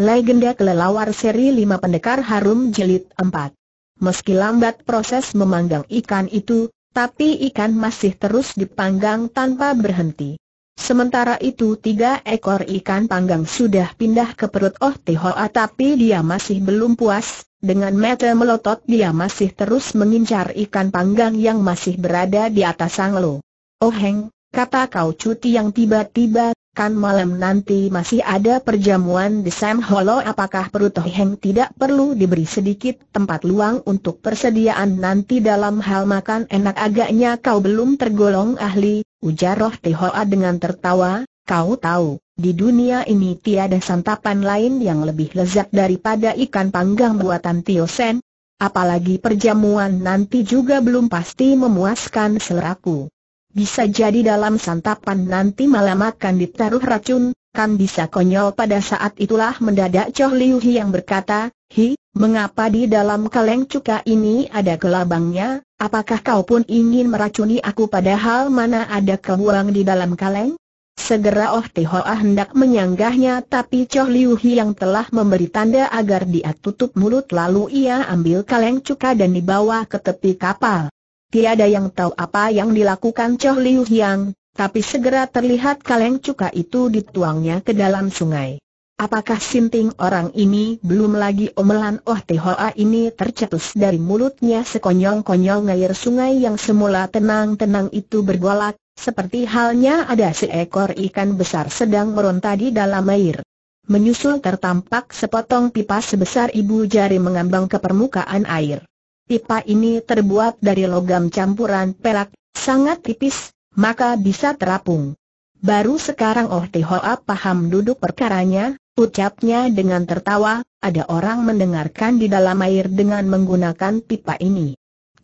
Legenda Kelelawar Seri 5 Pendekar Harum jelit 4 Meski lambat proses memanggang ikan itu, tapi ikan masih terus dipanggang tanpa berhenti. Sementara itu tiga ekor ikan panggang sudah pindah ke perut Oh Tihoa tapi dia masih belum puas, dengan mata melotot dia masih terus mengincar ikan panggang yang masih berada di atas sanglo. Oh Heng, kata kau cuti yang tiba-tiba kan malam nanti masih ada perjamuan di Sam Hollow apakah perlu Toh Heng tidak perlu diberi sedikit tempat luang untuk persediaan nanti dalam hal makan enak agaknya kau belum tergolong ahli, ujar Roh Tihoa dengan tertawa, kau tahu, di dunia ini tiada santapan lain yang lebih lezat daripada ikan panggang buatan Tio Sen, apalagi perjamuan nanti juga belum pasti memuaskan seleraku. Bisa jadi dalam santapan nanti malam akan ditaruh racun, kan bisa konyol pada saat itulah mendadak Choh Liu Hi yang berkata, Hi, mengapa di dalam kaleng cuka ini ada kelabangnya? apakah kau pun ingin meracuni aku padahal mana ada kebuang di dalam kaleng? Segera Oh Ah hendak menyanggahnya tapi Choh Liu Hi yang telah memberi tanda agar dia tutup mulut lalu ia ambil kaleng cuka dan dibawa ke tepi kapal. Tiada yang tahu apa yang dilakukan Choh Liu Hiang, tapi segera terlihat kaleng cuka itu dituangnya ke dalam sungai. Apakah sinting orang ini belum lagi omelan Oh Tehoa ini tercetus dari mulutnya sekonyong-konyong air sungai yang semula tenang-tenang itu bergolak, seperti halnya ada seekor ikan besar sedang meronta di dalam air. Menyusul tertampak sepotong pipa sebesar ibu jari mengambang ke permukaan air. Pipa ini terbuat dari logam campuran perak, sangat tipis, maka bisa terapung. Baru sekarang Oh Tihoa paham duduk perkaranya, ucapnya dengan tertawa, ada orang mendengarkan di dalam air dengan menggunakan pipa ini.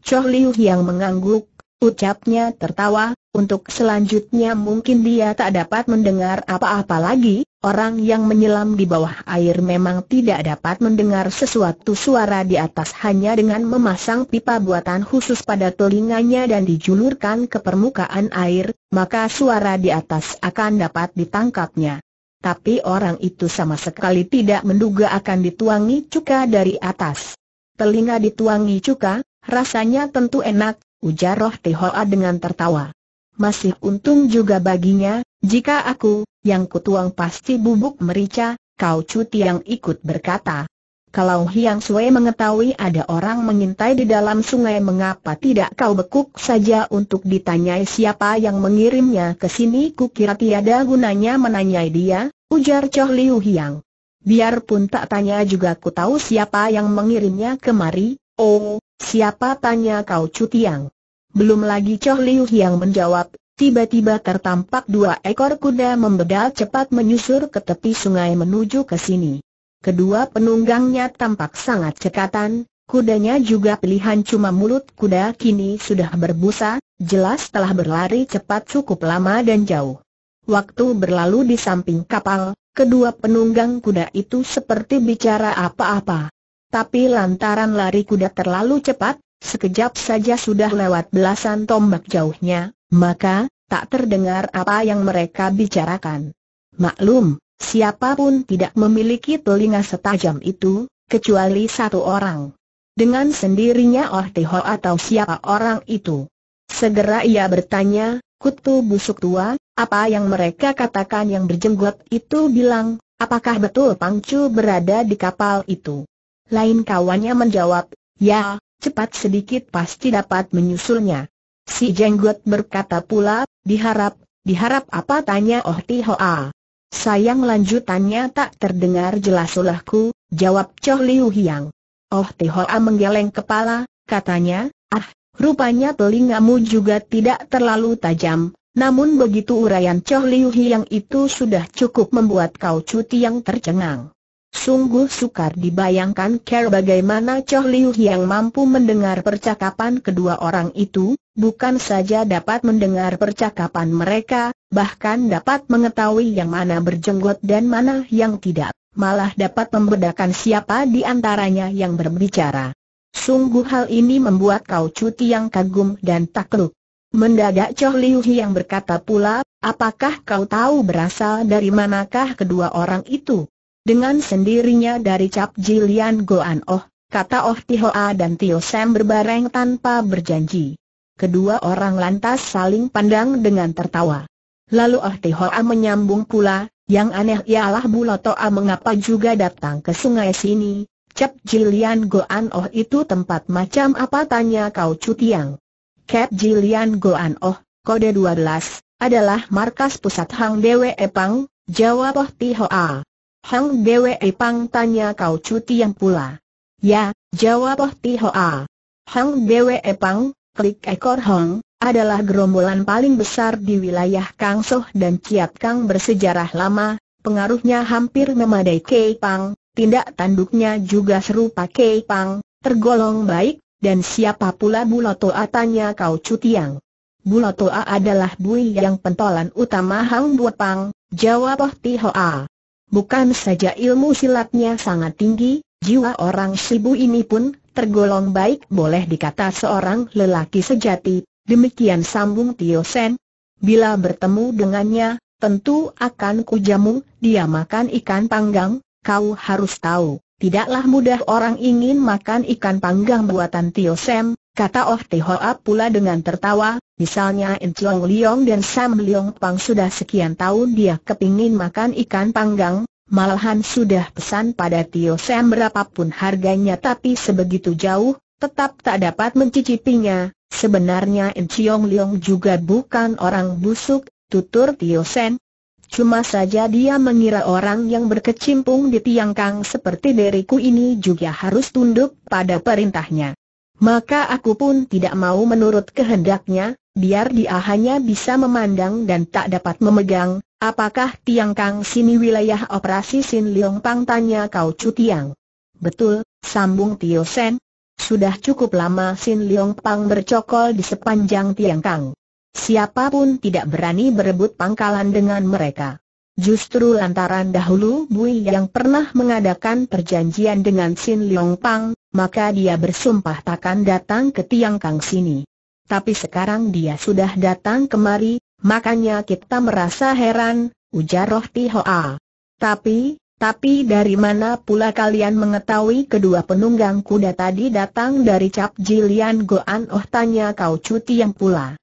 Choh Liu yang mengangguk, ucapnya tertawa, untuk selanjutnya mungkin dia tak dapat mendengar apa-apa lagi, Orang yang menyelam di bawah air memang tidak dapat mendengar sesuatu suara di atas hanya dengan memasang pipa buatan khusus pada telinganya dan dijulurkan ke permukaan air, maka suara di atas akan dapat ditangkapnya. Tapi orang itu sama sekali tidak menduga akan dituangi cuka dari atas. Telinga dituangi cuka, rasanya tentu enak, ujar Roh Tihoa dengan tertawa. Masih untung juga baginya, jika aku, yang kutuang pasti bubuk merica, kau cuti yang ikut berkata. Kalau Hiang Sue mengetahui ada orang mengintai di dalam sungai mengapa tidak kau bekuk saja untuk ditanyai siapa yang mengirimnya ke sini kukira tiada gunanya menanyai dia, ujar Choh Liu Hiang. Biarpun tak tanya juga ku tahu siapa yang mengirimnya kemari, oh, siapa tanya kau Cutiang. Belum lagi Choh Liu yang menjawab, tiba-tiba tertampak dua ekor kuda membedal cepat menyusur ke tepi sungai menuju ke sini. Kedua penunggangnya tampak sangat cekatan, kudanya juga pilihan cuma mulut kuda kini sudah berbusa, jelas telah berlari cepat cukup lama dan jauh. Waktu berlalu di samping kapal, kedua penunggang kuda itu seperti bicara apa-apa. Tapi lantaran lari kuda terlalu cepat, Sekejap saja sudah lewat belasan tombak jauhnya, maka, tak terdengar apa yang mereka bicarakan. Maklum, siapapun tidak memiliki telinga setajam itu, kecuali satu orang. Dengan sendirinya Oh atau siapa orang itu. Segera ia bertanya, Kutu busuk tua, apa yang mereka katakan yang berjenggot itu bilang, apakah betul Pangcu berada di kapal itu? Lain kawannya menjawab, ya, cepat sedikit pasti dapat menyusulnya. Si Jenggot berkata pula, diharap, diharap apa tanya Oh Tihoa. Sayang lanjutannya tak terdengar jelas olehku, jawab Choh Liu Hiang. Oh Tihoa menggeleng kepala, katanya, ah, rupanya telingamu juga tidak terlalu tajam, namun begitu urayan Choh Liu Hiang itu sudah cukup membuat kau cuti yang tercengang. Sungguh sukar dibayangkan Kerr bagaimana Choh Liu yang mampu mendengar percakapan kedua orang itu, bukan saja dapat mendengar percakapan mereka, bahkan dapat mengetahui yang mana berjenggot dan mana yang tidak, malah dapat membedakan siapa di antaranya yang berbicara. Sungguh hal ini membuat kau cuti yang kagum dan takluk. Mendadak Choh Liu yang berkata pula, apakah kau tahu berasal dari manakah kedua orang itu? dengan sendirinya dari cap Jilian Goan Oh, kata Oh Tihoa dan Tio Sam berbareng tanpa berjanji. Kedua orang lantas saling pandang dengan tertawa. Lalu Oh Tihoa menyambung pula, yang aneh ialah Bulotoa mengapa juga datang ke sungai sini, cap Jilian Goan Oh itu tempat macam apa tanya kau Cutiang. Cap Jilian Goan Oh, kode 12, adalah markas pusat Hang Dewe Epang, jawab Oh Tihoa. Hang Bwe Pang tanya kau cuti yang pula. Ya, jawab Oh Ti Hoa. Hang Bwe Pang, klik ekor Hong, adalah gerombolan paling besar di wilayah Kang Soh dan Ciat Kang bersejarah lama, pengaruhnya hampir memadai Kei Pang, tindak tanduknya juga serupa Kei Pang, tergolong baik, dan siapa pula Bulotoa tanya kau cuti yang? Bulotoa adalah bui yang pentolan utama Hang Buat Pang, jawab Oh Ti Hoa. Bukan saja ilmu silatnya sangat tinggi, jiwa orang Shibu ini pun tergolong baik boleh dikata seorang lelaki sejati, demikian sambung Tio Sen. Bila bertemu dengannya, tentu akan kujamu, dia makan ikan panggang, kau harus tahu. Tidaklah mudah orang ingin makan ikan panggang buatan Tio Sam, kata Oh Te Hoa pula dengan tertawa, misalnya Chuang Leong dan Sam Leong Pang sudah sekian tahun dia kepingin makan ikan panggang, malahan sudah pesan pada Tio Sam berapapun harganya tapi sebegitu jauh, tetap tak dapat mencicipinya. Sebenarnya Chuang Leong juga bukan orang busuk, tutur Tio Sam, Cuma saja dia mengira orang yang berkecimpung di tiang kang seperti diriku ini juga harus tunduk pada perintahnya. Maka aku pun tidak mau menurut kehendaknya, biar dia hanya bisa memandang dan tak dapat memegang, apakah tiang kang sini wilayah operasi Sin Leong Pang tanya kau Tiang. Betul, sambung Tio Sen. Sudah cukup lama Sin Leong Pang bercokol di sepanjang tiang kang. Siapapun tidak berani berebut pangkalan dengan mereka. Justru lantaran dahulu Bui yang pernah mengadakan perjanjian dengan Sin Leong Pang, maka dia bersumpah takkan datang ke Tiang Kang sini. Tapi sekarang dia sudah datang kemari, makanya kita merasa heran, ujar Roh Tihoa. Tapi, tapi dari mana pula kalian mengetahui kedua penunggang kuda tadi datang dari Cap Jilian Goan? Oh tanya kau cuti yang pula.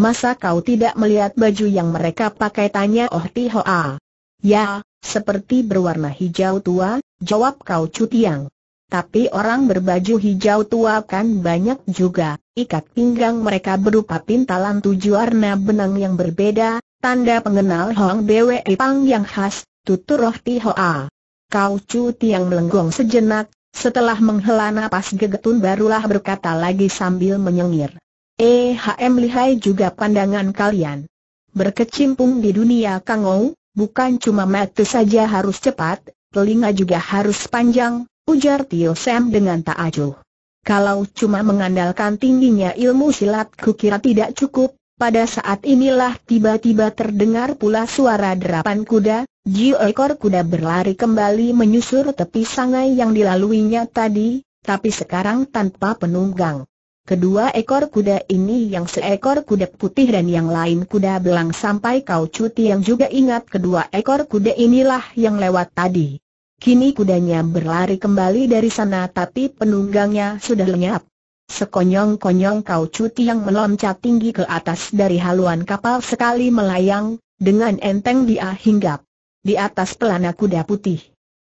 Masa kau tidak melihat baju yang mereka pakai tanya Oh Ti Hoa. Ya, seperti berwarna hijau tua, jawab kau Cutiang. Tapi orang berbaju hijau tua kan banyak juga, ikat pinggang mereka berupa pintalan tujuh warna benang yang berbeda, tanda pengenal Hong Bwe Pang yang khas, tutur Oh Ti Hoa. Kau Cu Tiang melenggong sejenak, setelah menghela napas gegetun barulah berkata lagi sambil menyengir. Eh, EHM lihai juga pandangan kalian. Berkecimpung di dunia kangou, bukan cuma mata saja harus cepat, telinga juga harus panjang, ujar Tio Sam dengan tak acuh. Kalau cuma mengandalkan tingginya ilmu silat kukira tidak cukup, pada saat inilah tiba-tiba terdengar pula suara derapan kuda, ji ekor kuda berlari kembali menyusur tepi sungai yang dilaluinya tadi, tapi sekarang tanpa penunggang. Kedua ekor kuda ini yang seekor kuda putih dan yang lain kuda belang sampai kau cuti yang juga ingat kedua ekor kuda inilah yang lewat tadi. Kini kudanya berlari kembali dari sana tapi penunggangnya sudah lenyap. Sekonyong-konyong kau cuti yang meloncat tinggi ke atas dari haluan kapal sekali melayang, dengan enteng dia hinggap. Di atas pelana kuda putih.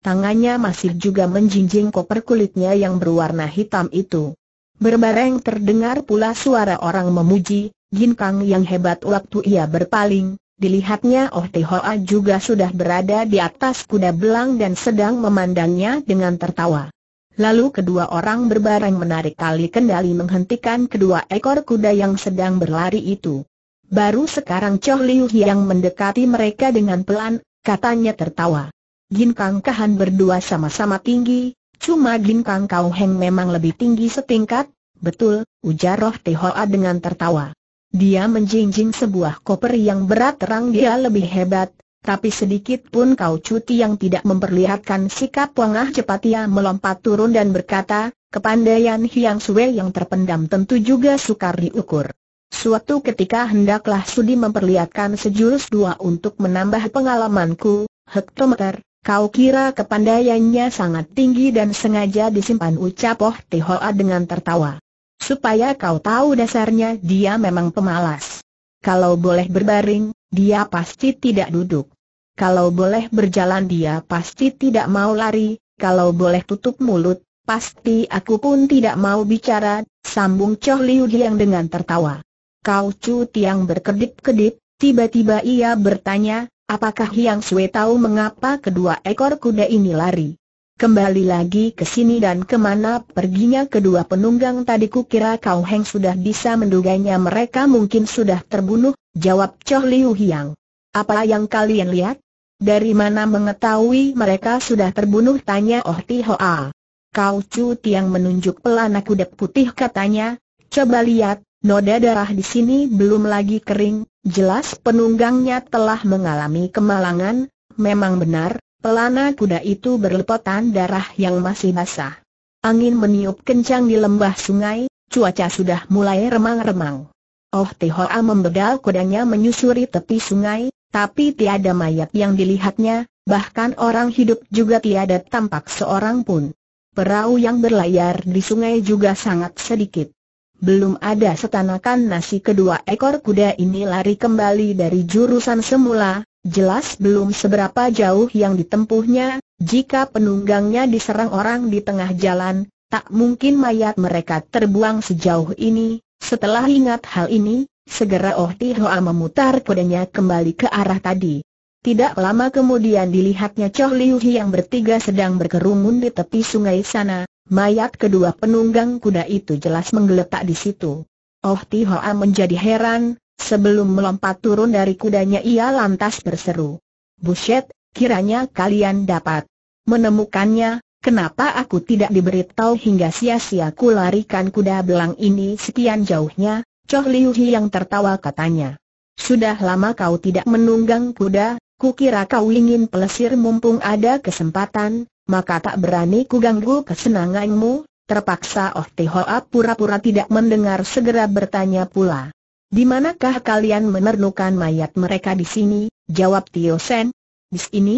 Tangannya masih juga menjinjing koper kulitnya yang berwarna hitam itu. Berbareng terdengar pula suara orang memuji, Jin Kang yang hebat waktu ia berpaling, dilihatnya Oh Hoa juga sudah berada di atas kuda belang dan sedang memandangnya dengan tertawa. Lalu kedua orang berbareng menarik tali kendali menghentikan kedua ekor kuda yang sedang berlari itu. Baru sekarang Choh Liu yang mendekati mereka dengan pelan, katanya tertawa. Jin Kang Kahan berdua sama-sama tinggi, Cuma ginkang kau heng memang lebih tinggi setingkat, betul, ujar roh Tehoa dengan tertawa. Dia menjinjing sebuah koper yang berat terang dia lebih hebat, tapi sedikit pun kau cuti yang tidak memperlihatkan sikap wangah cepat ia melompat turun dan berkata, kepandaian Hiang Sue yang terpendam tentu juga sukar diukur. Suatu ketika hendaklah Sudi memperlihatkan sejurus dua untuk menambah pengalamanku, hektometer, Kau kira kepandaiannya sangat tinggi dan sengaja disimpan ucap Oh Tihoa dengan tertawa. Supaya kau tahu dasarnya dia memang pemalas. Kalau boleh berbaring, dia pasti tidak duduk. Kalau boleh berjalan dia pasti tidak mau lari, kalau boleh tutup mulut, pasti aku pun tidak mau bicara, sambung Choh Liu Giang dengan tertawa. Kau Cu Tiang berkedip-kedip, tiba-tiba ia bertanya, Apakah Hiang Sui tahu mengapa kedua ekor kuda ini lari? Kembali lagi ke sini dan kemana perginya kedua penunggang tadi kukira kau Heng sudah bisa menduganya mereka mungkin sudah terbunuh, jawab Choh Liu Hiang. Apa yang kalian lihat? Dari mana mengetahui mereka sudah terbunuh tanya Oh Ti Hoa. Kau Chu Tiang menunjuk pelana kuda putih katanya, coba lihat, Noda darah di sini belum lagi kering, jelas penunggangnya telah mengalami kemalangan, memang benar, pelana kuda itu berlepotan darah yang masih basah. Angin meniup kencang di lembah sungai, cuaca sudah mulai remang-remang. Oh Tihoa membedal kudanya menyusuri tepi sungai, tapi tiada mayat yang dilihatnya, bahkan orang hidup juga tiada tampak seorang pun. Perahu yang berlayar di sungai juga sangat sedikit. Belum ada setanakan nasi kedua ekor kuda ini lari kembali dari jurusan semula, jelas belum seberapa jauh yang ditempuhnya, jika penunggangnya diserang orang di tengah jalan, tak mungkin mayat mereka terbuang sejauh ini. Setelah ingat hal ini, segera Oh Tihoa memutar kudanya kembali ke arah tadi. Tidak lama kemudian dilihatnya Choh Liu Hi yang bertiga sedang berkerumun di tepi sungai sana, Mayat kedua penunggang kuda itu jelas menggeletak di situ. Oh Tihoa menjadi heran, sebelum melompat turun dari kudanya ia lantas berseru. Buset, kiranya kalian dapat menemukannya, kenapa aku tidak diberitahu hingga sia-sia ku larikan kuda belang ini sekian jauhnya, Choh Liu yang tertawa katanya. Sudah lama kau tidak menunggang kuda, kukira kau ingin pelesir mumpung ada kesempatan, maka tak berani kuganggu kesenanganmu, terpaksa Oh Tihoa pura-pura tidak mendengar segera bertanya pula. Di manakah kalian menernukan mayat mereka di sini? Jawab Tio Sen. Di sini?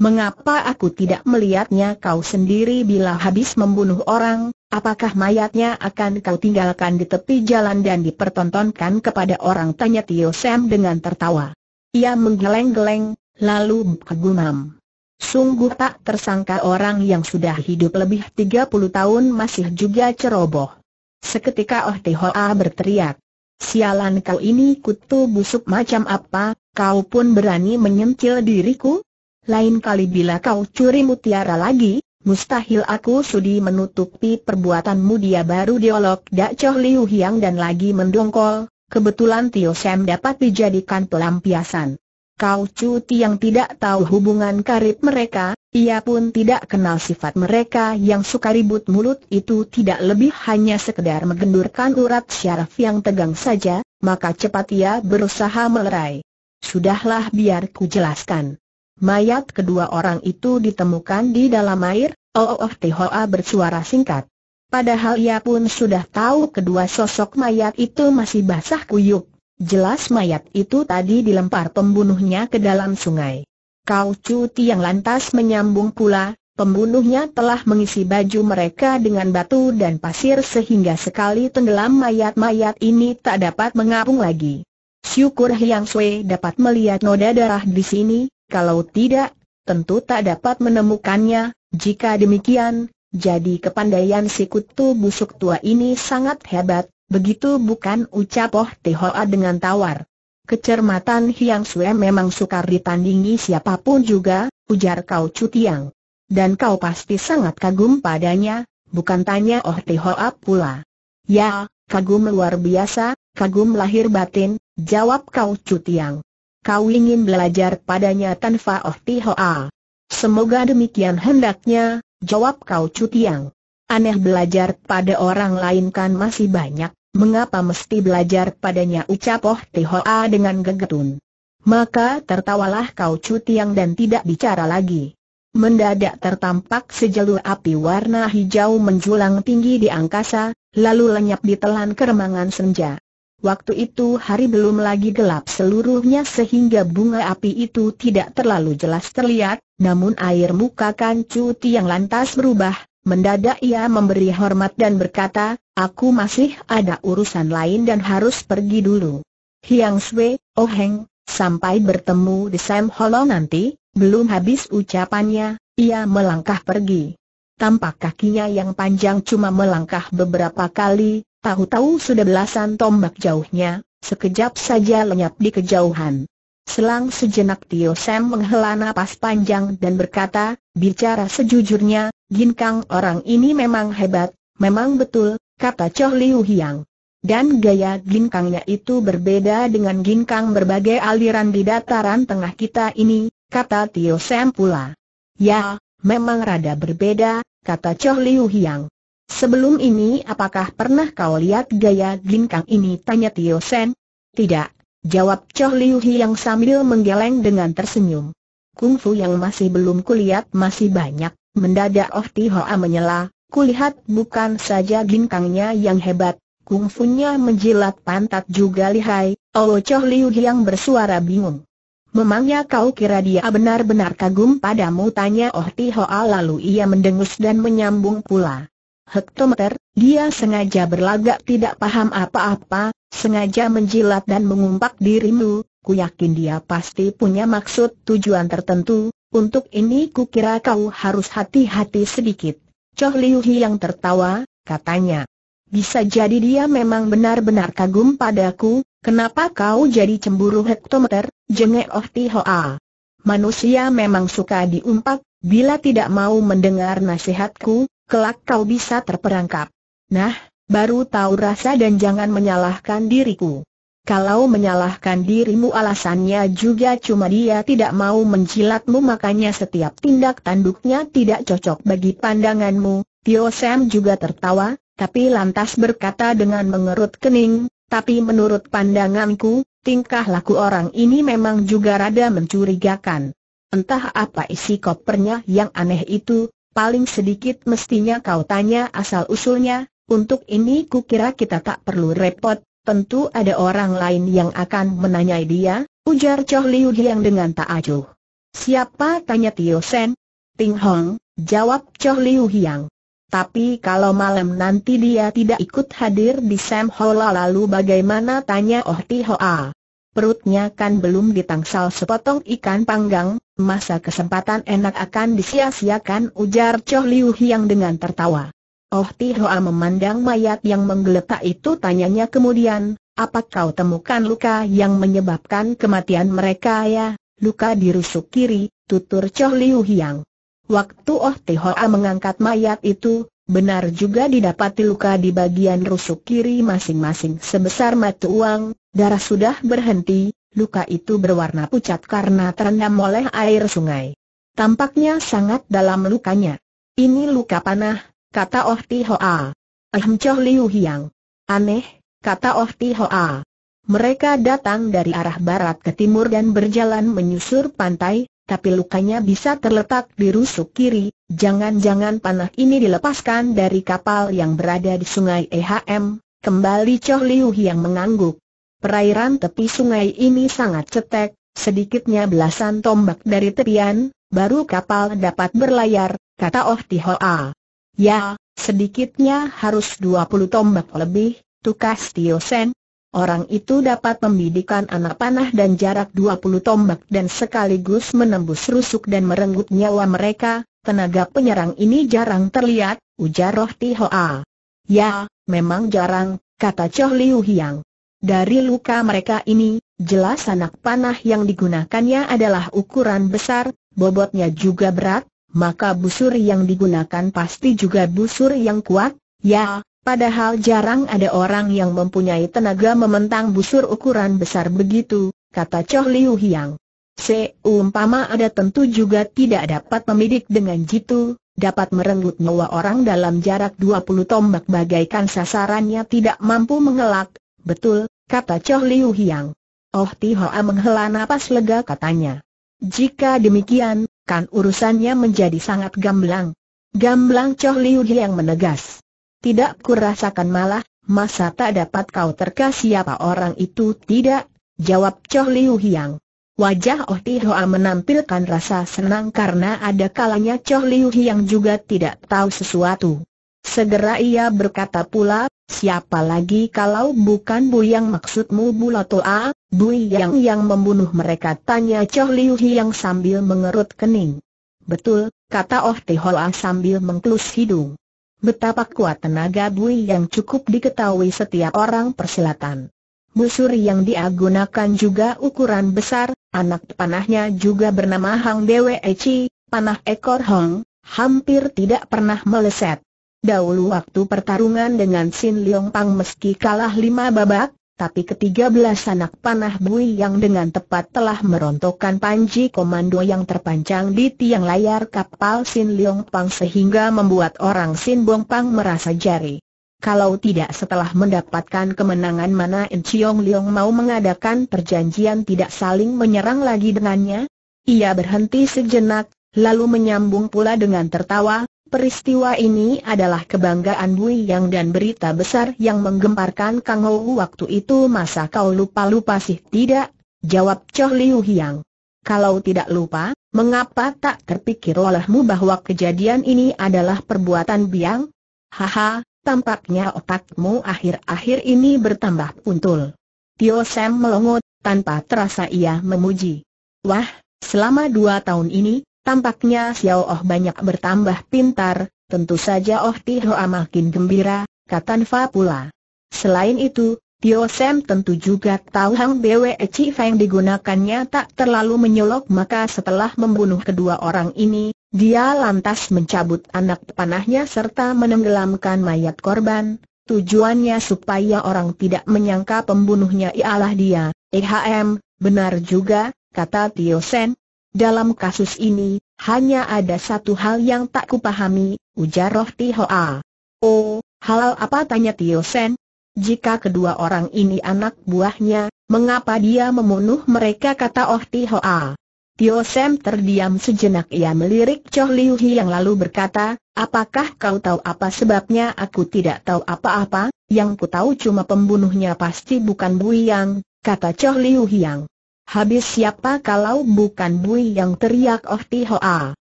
Mengapa aku tidak melihatnya kau sendiri bila habis membunuh orang, apakah mayatnya akan kau tinggalkan di tepi jalan dan dipertontonkan kepada orang? Tanya Tio Sam dengan tertawa. Ia menggeleng-geleng, lalu bergumam. Sungguh tak tersangka orang yang sudah hidup lebih 30 tahun masih juga ceroboh. Seketika Oh Tehoa berteriak. Sialan kau ini kutu busuk macam apa, kau pun berani menyentil diriku? Lain kali bila kau curi mutiara lagi, mustahil aku sudi menutupi perbuatanmu dia baru diolok Dak Choh Liu Hiang dan lagi mendongkol, kebetulan Tio Sam dapat dijadikan pelampiasan. Kau Cuti yang tidak tahu hubungan karib mereka, ia pun tidak kenal sifat mereka yang suka ribut mulut itu tidak lebih hanya sekedar menggendurkan urat syaraf yang tegang saja, maka cepat ia berusaha melerai. Sudahlah biar ku jelaskan. Mayat kedua orang itu ditemukan di dalam air, Oh Oh Tihoa bersuara singkat. Padahal ia pun sudah tahu kedua sosok mayat itu masih basah kuyuk. Jelas mayat itu tadi dilempar pembunuhnya ke dalam sungai. Kau Cuti yang lantas menyambung pula, pembunuhnya telah mengisi baju mereka dengan batu dan pasir sehingga sekali tenggelam mayat-mayat ini tak dapat mengapung lagi. Syukur Hyang Sui dapat melihat noda darah di sini, kalau tidak, tentu tak dapat menemukannya, jika demikian, jadi kepandaian si kutu busuk tua ini sangat hebat, Begitu bukan ucap Oh Tehoa dengan tawar. Kecermatan Hiang Sue memang sukar ditandingi siapapun juga, ujar Kau Cutiang. Dan kau pasti sangat kagum padanya, bukan tanya Oh Tehoa pula. Ya, kagum luar biasa, kagum lahir batin, jawab Kau Cutiang. Kau ingin belajar padanya tanpa Oh Tehoa. Semoga demikian hendaknya, jawab Kau Cutiang. Aneh belajar pada orang lain kan masih banyak. Mengapa mesti belajar padanya ucap Oh Tihoa dengan gegetun. Maka tertawalah kau cutiang dan tidak bicara lagi. Mendadak tertampak sejalur api warna hijau menjulang tinggi di angkasa, lalu lenyap ditelan keremangan senja. Waktu itu hari belum lagi gelap seluruhnya sehingga bunga api itu tidak terlalu jelas terlihat, namun air muka kancu tiang lantas berubah, Mendadak ia memberi hormat dan berkata, aku masih ada urusan lain dan harus pergi dulu. Hiang Sui, Oh Heng, sampai bertemu di Sam Hollow nanti, belum habis ucapannya, ia melangkah pergi. Tampak kakinya yang panjang cuma melangkah beberapa kali, tahu-tahu sudah belasan tombak jauhnya, sekejap saja lenyap di kejauhan. Selang sejenak Tio Sam menghela napas panjang dan berkata, bicara sejujurnya, gin kang orang ini memang hebat, memang betul, kata Cho Liu Hiang. Dan gaya gin kangnya itu berbeda dengan gin kang berbagai aliran di dataran tengah kita ini, kata Tio Sam pula. Ya, memang rada berbeda, kata Cho Liu Hiang. Sebelum ini apakah pernah kau lihat gaya gin kang ini? Tanya Tio Sam? Tidak, Jawab Choh Liu yang sambil menggeleng dengan tersenyum. Kungfu yang masih belum kulihat masih banyak, mendadak Oh Ti Hoa menyela, kulihat bukan saja ginkangnya yang hebat, kungfunya menjilat pantat juga lihai, Oh Choh Liu yang bersuara bingung. Memangnya kau kira dia benar-benar kagum padamu tanya Oh Ti Hoa lalu ia mendengus dan menyambung pula hektometer, dia sengaja berlagak tidak paham apa-apa, sengaja menjilat dan mengumpak dirimu, ku yakin dia pasti punya maksud tujuan tertentu, untuk ini ku kira kau harus hati-hati sedikit. Choh Liu Hi yang tertawa, katanya. Bisa jadi dia memang benar-benar kagum padaku, kenapa kau jadi cemburu hektometer, jenge Oh Tihoa. Manusia memang suka diumpak, bila tidak mau mendengar nasihatku, kelak kau bisa terperangkap. Nah, baru tahu rasa dan jangan menyalahkan diriku. Kalau menyalahkan dirimu alasannya juga cuma dia tidak mau menjilatmu makanya setiap tindak tanduknya tidak cocok bagi pandanganmu. Tio Sam juga tertawa, tapi lantas berkata dengan mengerut kening, tapi menurut pandanganku, tingkah laku orang ini memang juga rada mencurigakan. Entah apa isi kopernya yang aneh itu, Paling sedikit mestinya kau tanya asal-usulnya, untuk ini ku kira kita tak perlu repot, tentu ada orang lain yang akan menanyai dia, ujar Choh Liu Yang dengan tak acuh. Siapa tanya Tio Sen? Ting Hong, jawab Choh Liu Yang. Tapi kalau malam nanti dia tidak ikut hadir di Sam Hola lalu bagaimana tanya Oh Ti Hoa? Perutnya kan belum ditangsal sepotong ikan panggang, Masa kesempatan enak akan disia-siakan ujar Choh Liu Hiang dengan tertawa. Oh Ti Hoa memandang mayat yang menggeletak itu tanyanya kemudian, apa kau temukan luka yang menyebabkan kematian mereka ya? Luka di rusuk kiri, tutur Choh Liu Hiang. Waktu Oh Ti Hoa mengangkat mayat itu, benar juga didapati luka di bagian rusuk kiri masing-masing sebesar mata uang, darah sudah berhenti, luka itu berwarna pucat karena terendam oleh air sungai. Tampaknya sangat dalam lukanya. Ini luka panah, kata Oh Ti Hoa. Ahem Choh Liu Hiang. Aneh, kata Oh Ti Hoa. Mereka datang dari arah barat ke timur dan berjalan menyusur pantai, tapi lukanya bisa terletak di rusuk kiri, jangan-jangan panah ini dilepaskan dari kapal yang berada di sungai EHM, kembali Choh Liu Hiang mengangguk. Perairan tepi sungai ini sangat cetek, sedikitnya belasan tombak dari tepian, baru kapal dapat berlayar, kata Oh Tihoa. Ya, sedikitnya harus dua puluh tombak lebih, tukas Tio Sen. Orang itu dapat membidikan anak panah dan jarak dua puluh tombak dan sekaligus menembus rusuk dan merenggut nyawa mereka, tenaga penyerang ini jarang terlihat, ujar Roh Tihoa. Ya, memang jarang, kata Choh Liu Hiang. Dari luka mereka ini, jelas anak panah yang digunakannya adalah ukuran besar, bobotnya juga berat, maka busur yang digunakan pasti juga busur yang kuat, ya, padahal jarang ada orang yang mempunyai tenaga mementang busur ukuran besar begitu, kata Choh Liu Hiang. Seumpama ada tentu juga tidak dapat memidik dengan jitu, dapat merenggut nyawa orang dalam jarak 20 tombak bagaikan sasarannya tidak mampu mengelak, Betul, kata Choh Liu Hiang. Oh Tihoa menghela napas lega katanya. Jika demikian, kan urusannya menjadi sangat gamblang. Gamblang Choh Liu Hiang menegas. Tidak kurasakan malah, masa tak dapat kau terka siapa orang itu tidak, jawab Choh Liu Hiang. Wajah Oh Tihoa menampilkan rasa senang karena ada kalanya Choh Liu Hiang juga tidak tahu sesuatu. Segera ia berkata pula, siapa lagi kalau bukan Bu yang maksudmu Bu A, Bu yang yang membunuh mereka tanya Choh Liu Hiang sambil mengerut kening. Betul, kata Oh Tihoa sambil mengklus hidung. Betapa kuat tenaga Bu yang cukup diketahui setiap orang persilatan. Busur yang dia gunakan juga ukuran besar, anak panahnya juga bernama Hang Dewe Eci, panah ekor Hong, hampir tidak pernah meleset. Dahulu waktu pertarungan dengan Sin Leong Pang meski kalah lima babak, tapi ketiga belas anak panah bui yang dengan tepat telah merontokkan panji komando yang terpancang di tiang layar kapal Sin Leong Pang sehingga membuat orang Sin Bong Pang merasa jari. Kalau tidak setelah mendapatkan kemenangan mana In Chiong Leong mau mengadakan perjanjian tidak saling menyerang lagi dengannya? Ia berhenti sejenak, lalu menyambung pula dengan tertawa, Peristiwa ini adalah kebanggaan Bui Yang dan berita besar yang menggemparkan Kang Ho waktu itu masa kau lupa-lupa sih tidak? Jawab Choh Liu Hiang. Kalau tidak lupa, mengapa tak terpikir olehmu bahwa kejadian ini adalah perbuatan biang? Haha, tampaknya otakmu akhir-akhir ini bertambah puntul. Tio Sam melongot, tanpa terasa ia memuji. Wah, selama dua tahun ini, Tampaknya Xiao Oh banyak bertambah pintar, tentu saja Oh Ti Hoa makin gembira, kata Nfa pula. Selain itu, Tio Sam tentu juga tahu Hang Bwe Chi Feng digunakannya tak terlalu menyolok maka setelah membunuh kedua orang ini, dia lantas mencabut anak panahnya serta menenggelamkan mayat korban, tujuannya supaya orang tidak menyangka pembunuhnya ialah dia, EHM, benar juga, kata Tio Sen, dalam kasus ini, hanya ada satu hal yang tak kupahami, ujar Roh Tihoa. Oh, hal apa tanya Tio Sen? Jika kedua orang ini anak buahnya, mengapa dia membunuh mereka kata Oh Tihoa. Tio Sen terdiam sejenak ia melirik Choh Liu Hi yang lalu berkata, apakah kau tahu apa sebabnya aku tidak tahu apa-apa, yang ku tahu cuma pembunuhnya pasti bukan Bu yang," kata Choh Liu Hiang. Habis siapa kalau bukan Bui yang teriak Oh hoa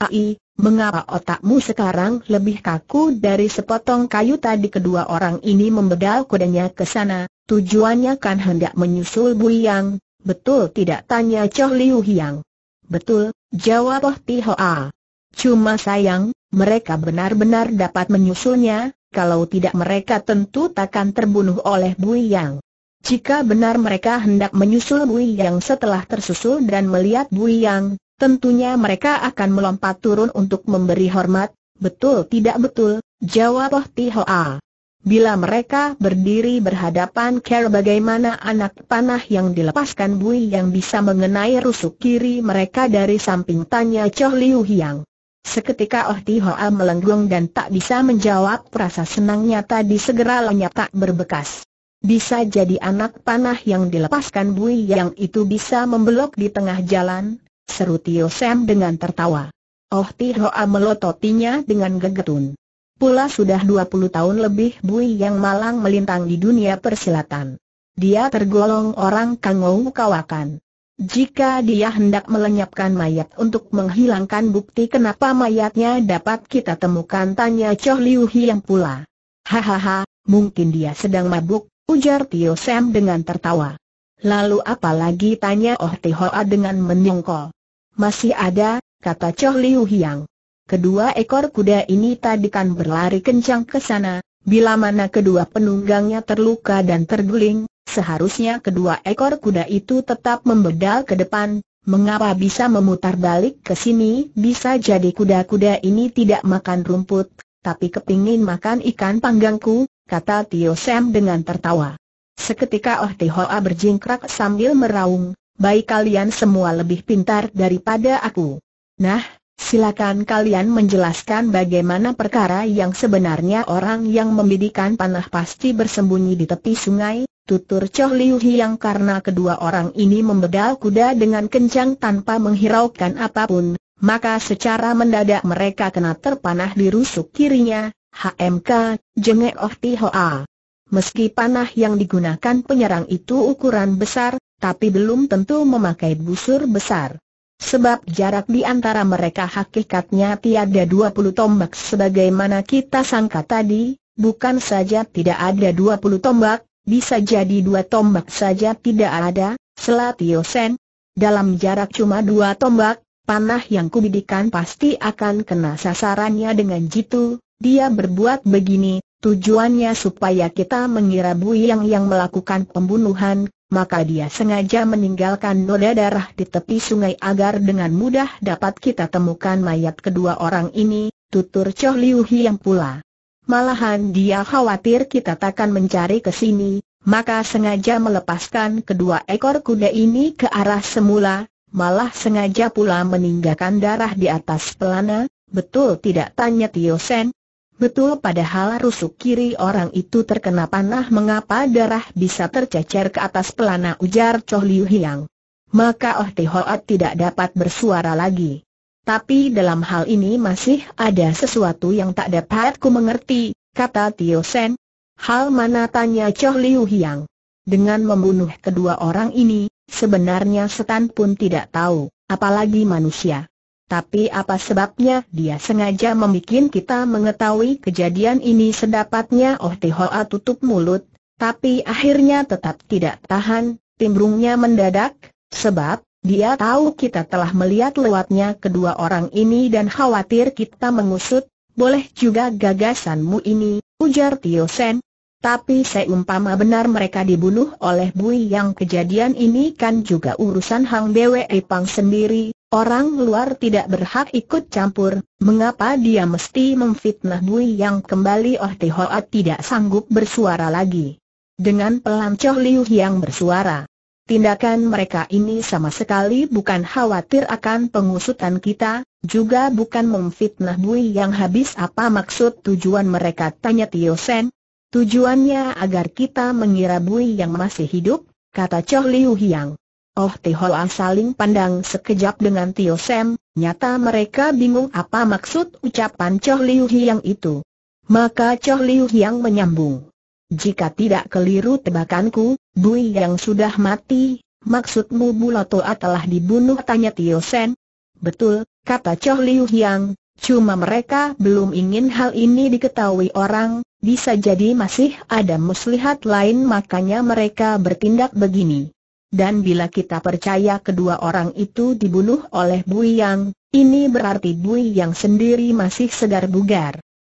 Ai, mengapa otakmu sekarang lebih kaku dari sepotong kayu tadi kedua orang ini membedal kudanya ke sana, tujuannya kan hendak menyusul Bui yang, betul tidak tanya Choh Liu Hiang. Betul, jawab Oh hoa Cuma sayang, mereka benar-benar dapat menyusulnya, kalau tidak mereka tentu takkan terbunuh oleh Bui Yang. Jika benar mereka hendak menyusul Bui Yang setelah tersusul dan melihat Bui Yang, tentunya mereka akan melompat turun untuk memberi hormat, betul tidak betul, jawab Oh Tihoa. Bila mereka berdiri berhadapan care bagaimana anak panah yang dilepaskan Bui yang bisa mengenai rusuk kiri mereka dari samping tanya Choh Liu Hiang. Seketika Oh Tihoa melenggung dan tak bisa menjawab rasa senangnya tadi segera lenyap tak berbekas. Bisa jadi anak panah yang dilepaskan Bui yang itu bisa membelok di tengah jalan, seru Tio Sam dengan tertawa. Oh Tihoa melototinya dengan gegetun. Pula sudah 20 tahun lebih Bui yang malang melintang di dunia persilatan. Dia tergolong orang kangou kawakan. Jika dia hendak melenyapkan mayat untuk menghilangkan bukti kenapa mayatnya dapat kita temukan tanya Choh Liu Hiang pula. Hahaha, mungkin dia sedang mabuk, Ujar Tio Sam dengan tertawa. Lalu apalagi tanya Oh Tihoa dengan menyongkol. Masih ada, kata Choh Liu Hiang. Kedua ekor kuda ini tadi kan berlari kencang ke sana, bila mana kedua penunggangnya terluka dan terguling, seharusnya kedua ekor kuda itu tetap membedal ke depan, mengapa bisa memutar balik ke sini, bisa jadi kuda-kuda ini tidak makan rumput, tapi kepingin makan ikan panggangku, kata Tio Sam dengan tertawa. Seketika Oh Tihoa berjingkrak sambil meraung, baik kalian semua lebih pintar daripada aku. Nah, silakan kalian menjelaskan bagaimana perkara yang sebenarnya orang yang membidikan panah pasti bersembunyi di tepi sungai, tutur Choh Liu Hiang karena kedua orang ini membedal kuda dengan kencang tanpa menghiraukan apapun, maka secara mendadak mereka kena terpanah di rusuk kirinya, HMK, jengek Oh Tihoa. Meski panah yang digunakan penyerang itu ukuran besar, tapi belum tentu memakai busur besar. Sebab jarak di antara mereka hakikatnya tiada 20 tombak sebagaimana kita sangka tadi, bukan saja tidak ada 20 tombak, bisa jadi dua tombak saja tidak ada, Selatio Sen. Dalam jarak cuma dua tombak, panah yang kubidikan pasti akan kena sasarannya dengan jitu, dia berbuat begini, tujuannya supaya kita mengira Buyang yang melakukan pembunuhan, maka dia sengaja meninggalkan noda darah di tepi sungai agar dengan mudah dapat kita temukan mayat kedua orang ini, tutur Choh Liu Hiang pula. Malahan dia khawatir kita takkan mencari ke sini, maka sengaja melepaskan kedua ekor kuda ini ke arah semula, malah sengaja pula meninggalkan darah di atas pelana, betul tidak tanya Tio Sen, Betul padahal rusuk kiri orang itu terkena panah mengapa darah bisa tercecer ke atas pelana ujar Choh Liu Hiang. Maka Oh Te Hoat tidak dapat bersuara lagi. Tapi dalam hal ini masih ada sesuatu yang tak dapat ku mengerti, kata Tio Sen. Hal mana tanya Choh Liu Hiang. Dengan membunuh kedua orang ini, sebenarnya setan pun tidak tahu, apalagi manusia. Tapi apa sebabnya dia sengaja membuat kita mengetahui kejadian ini sedapatnya Oh Tihoa tutup mulut, tapi akhirnya tetap tidak tahan, timbrungnya mendadak, sebab dia tahu kita telah melihat lewatnya kedua orang ini dan khawatir kita mengusut, boleh juga gagasanmu ini, ujar Tio Sen. Tapi saya seumpama benar mereka dibunuh oleh Bui yang kejadian ini kan juga urusan Hang Dewe Ipang sendiri, Orang luar tidak berhak ikut campur, mengapa dia mesti memfitnah bui yang kembali Oh Hoat tidak sanggup bersuara lagi. Dengan pelan Choh Liu yang bersuara. Tindakan mereka ini sama sekali bukan khawatir akan pengusutan kita, juga bukan memfitnah bui yang habis apa maksud tujuan mereka tanya Tio Sen. Tujuannya agar kita mengira bui yang masih hidup, kata Choh Liu Hiang. Oh Tiholan saling pandang sekejap dengan Tio Sam, nyata mereka bingung apa maksud ucapan Choh Liu Hiang itu. Maka Choh Liu Hiang menyambung. Jika tidak keliru tebakanku, Bui yang sudah mati, maksudmu Bulatoa telah dibunuh tanya Tio Sam. Betul, kata Choh Liu Hiang, cuma mereka belum ingin hal ini diketahui orang, bisa jadi masih ada muslihat lain makanya mereka bertindak begini dan bila kita percaya kedua orang itu dibunuh oleh Bui Yang, ini berarti Bui Yang sendiri masih segar bugar.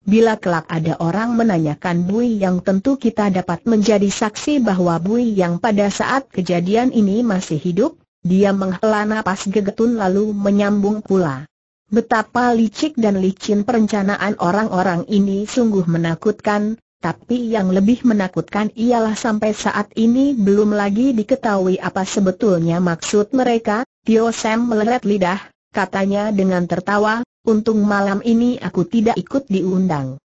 Bila kelak ada orang menanyakan Bui Yang tentu kita dapat menjadi saksi bahwa Bui Yang pada saat kejadian ini masih hidup, dia menghela napas gegetun lalu menyambung pula. Betapa licik dan licin perencanaan orang-orang ini sungguh menakutkan, tapi yang lebih menakutkan ialah sampai saat ini belum lagi diketahui apa sebetulnya maksud mereka, Tio Sam meleret lidah, katanya dengan tertawa, untung malam ini aku tidak ikut diundang.